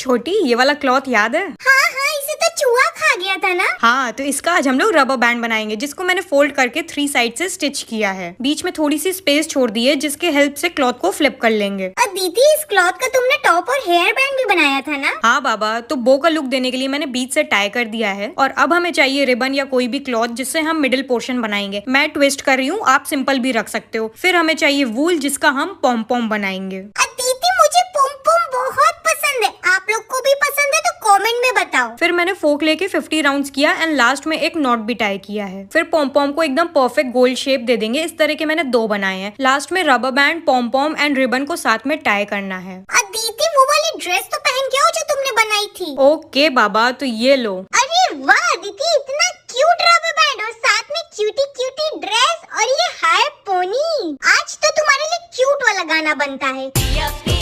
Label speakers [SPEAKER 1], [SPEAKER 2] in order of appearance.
[SPEAKER 1] छोटी ये वाला क्लॉथ याद है हाँ हाँ इसे तो चूहा खा गया था ना हाँ तो इसका आज हम लोग रबर बैंड बनाएंगे जिसको मैंने फोल्ड करके थ्री साइड से स्टिच किया है बीच में थोड़ी सी स्पेस छोड़ दी है जिसके हेल्प से क्लॉथ को फ्लिप कर लेंगे और दीदी इस क्लॉथ का तुमने टॉप और हेयर बैंड भी बनाया था ना हाँ बाबा तो बो का लुक देने के लिए मैंने बीच से टाई कर दिया है और अब हमें चाहिए रिबन या कोई भी क्लॉथ जिससे हम मिडिल पोर्शन बनाएंगे मैं ट्विस्ट कर रही हूँ आप सिंपल भी रख सकते हो फिर हमें चाहिए वूल जिसका हम पॉम पॉम बनाएंगे बताओ फिर मैंने फोक लेके फिफ्टी राउंड किया एंड लास्ट में एक नॉट भी टाई किया है फिर पॉम्पॉम को एकदम परफेक्ट गोल शेप दे देंगे इस तरह के मैंने दो बनाए हैं लास्ट में rubber band pompom and ribbon को साथ में टाई करना है
[SPEAKER 2] अदिति वो वाली ड्रेस तो पहन के हो जो तुमने बनाई थी ओके बाबा तो ये लो अरे वाह अदिति इतना क्यूट
[SPEAKER 3] रबर बैंड और साथ में क्यूटी क्यूटी ड्रेस और ये हाई पोनी आज तो तुम्हारे लिए क्यूट वाला गाना बनता है